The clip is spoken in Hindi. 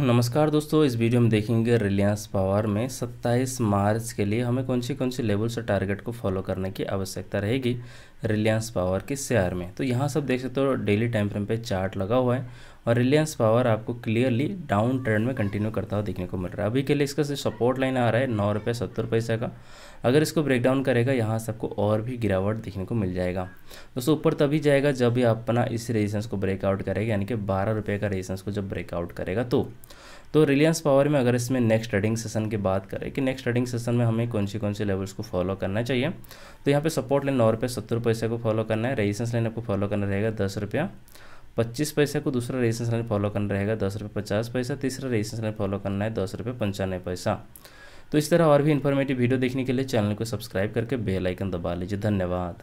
नमस्कार दोस्तों इस वीडियो में देखेंगे रिलायंस पावर में 27 मार्च के लिए हमें कौन सी कौन सी लेवल से टारगेट को फॉलो करने की आवश्यकता रहेगी रिलायंस पावर के शेयर में तो यहाँ सब देख सकते हो डेली टाइम फ्रेम पे चार्ट लगा हुआ है और रिलायंस पावर आपको क्लियरली डाउन ट्रेंड में कंटिन्यू करता हुआ देखने को मिल रहा है अभी के लिए इसका सपोर्ट लाइन आ रहा है नौ रुपये सत्तर पैसे का अगर इसको ब्रेक डाउन करेगा यहाँ से आपको और भी गिरावट देखने को मिल जाएगा दोस्तों ऊपर तभी जाएगा जब भी अपना इस रेजिस्टेंस को ब्रेकआउट करेगा यानी कि बारह रुपये का रेजिस्टेंस को जब ब्रेकआउट करेगा तो तो रिलायंस पावर में अगर इसमें नेक्स्ट ट्रेडिंग सेशन की बात करें कि नेक्स्ट ट्रेडिंग सेशन में हमें कौन सी कौन से लेवल्स को फॉलो करना चाहिए तो यहाँ पे सपोर्ट लाइन नौ रुपये सत्तर पैसे को फॉलो करना है रेजिस्टेंस लाइन आपको फॉलो करना रहेगा दस रुपया पच्चीस पैसे को दूसरा रेजिस्टेंस लाइन फॉलो करना रहेगा दस रुपये पचास पैसा तीसरा रेजिस्टेंस लाइन फॉलो करना है दस रुपये पंचानवे पैसा तो इस तरह और भी इन्फॉर्मेटिव वीडियो देखने के लिए चैनल को सब्सक्राइब करके बेल आइकन दबा लीजिए धन्यवाद